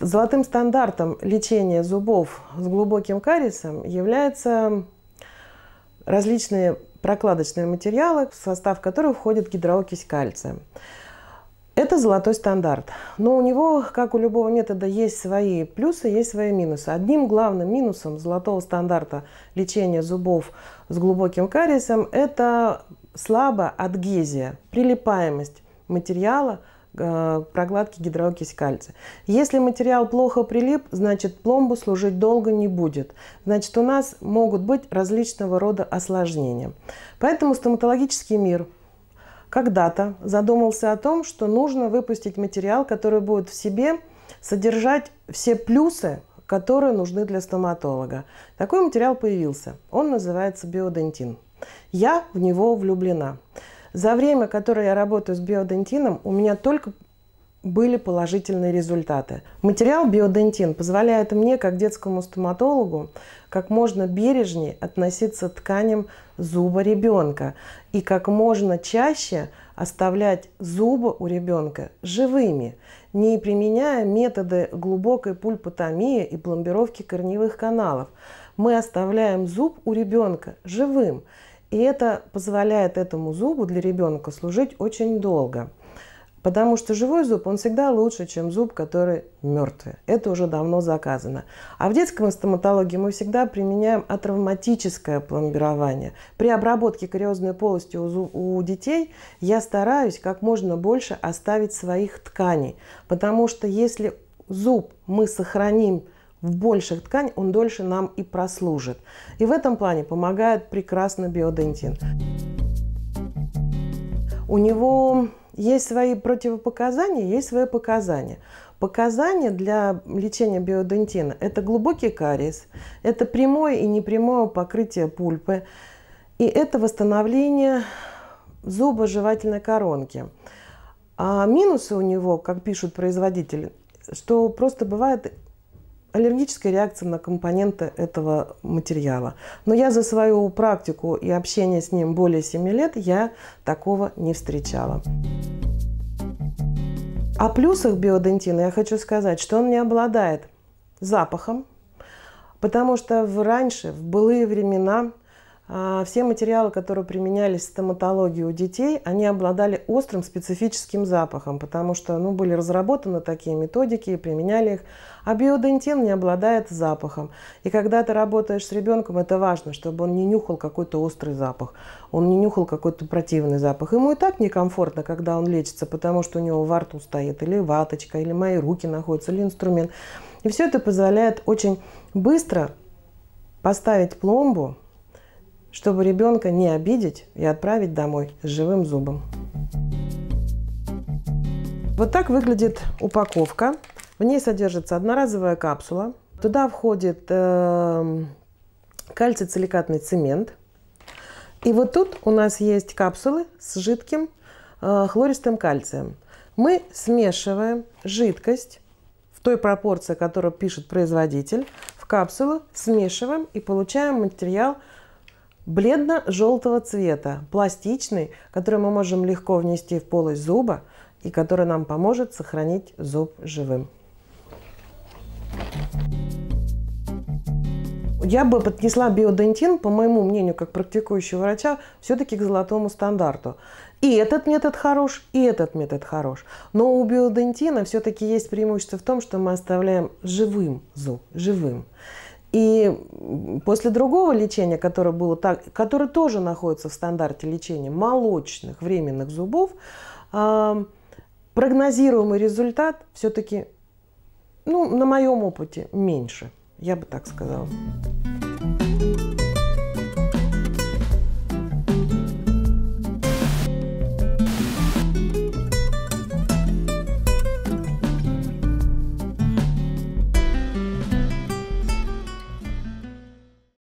Золотым стандартом лечения зубов с глубоким кариесом являются различные прокладочные материалы, в состав которых входит гидроокись кальция. Это золотой стандарт. Но у него, как у любого метода, есть свои плюсы, есть свои минусы. Одним главным минусом золотого стандарта лечения зубов с глубоким кариесом – это слабая адгезия, прилипаемость материала – Э, прогладки гидроокись кальция. Если материал плохо прилип, значит пломбу служить долго не будет. Значит, у нас могут быть различного рода осложнения. Поэтому стоматологический мир когда-то задумался о том, что нужно выпустить материал, который будет в себе содержать все плюсы, которые нужны для стоматолога. Такой материал появился. Он называется биодентин. Я в него влюблена. За время, которое я работаю с биодентином, у меня только были положительные результаты. Материал биодентин позволяет мне, как детскому стоматологу, как можно бережнее относиться к тканям зуба ребенка и как можно чаще оставлять зубы у ребенка живыми, не применяя методы глубокой пульпотомии и пломбировки корневых каналов. Мы оставляем зуб у ребенка живым. И это позволяет этому зубу для ребенка служить очень долго. Потому что живой зуб, он всегда лучше, чем зуб, который мертвый. Это уже давно заказано. А в детском стоматологии мы всегда применяем атравматическое пломбирование. При обработке кариозной полости у, у детей я стараюсь как можно больше оставить своих тканей. Потому что если зуб мы сохраним в больших ткань, он дольше нам и прослужит. И в этом плане помогает прекрасно биодентин. У него есть свои противопоказания, есть свои показания. Показания для лечения биодентина – это глубокий кариес, это прямое и непрямое покрытие пульпы, и это восстановление зубо-жевательной коронки. А минусы у него, как пишут производители, что просто бывает аллергическая реакция на компоненты этого материала. Но я за свою практику и общение с ним более 7 лет я такого не встречала. О плюсах биодентина я хочу сказать, что он не обладает запахом, потому что в раньше, в былые времена – а, все материалы, которые применялись в стоматологии у детей, они обладали острым специфическим запахом, потому что ну, были разработаны такие методики и применяли их. А биодентин не обладает запахом. И когда ты работаешь с ребенком, это важно, чтобы он не нюхал какой-то острый запах, он не нюхал какой-то противный запах. Ему и так некомфортно, когда он лечится, потому что у него во рту стоит или ваточка, или мои руки находятся, или инструмент. И все это позволяет очень быстро поставить пломбу, чтобы ребенка не обидеть и отправить домой с живым зубом. Вот так выглядит упаковка. В ней содержится одноразовая капсула. Туда входит э, эм, кальций-целикатный цемент. И вот тут у нас есть капсулы с жидким э, хлористым кальцием. Мы смешиваем жидкость в той пропорции, которую пишет производитель, в капсулу, смешиваем и получаем материал – бледно-желтого цвета, пластичный, который мы можем легко внести в полость зуба и который нам поможет сохранить зуб живым. Я бы поднесла биодентин, по моему мнению, как практикующего врача, все-таки к золотому стандарту. И этот метод хорош, и этот метод хорош. Но у биодентина все-таки есть преимущество в том, что мы оставляем живым зуб, живым. И после другого лечения, которое было так, которое тоже находится в стандарте лечения молочных временных зубов, а, прогнозируемый результат все-таки, ну, на моем опыте, меньше, я бы так сказала.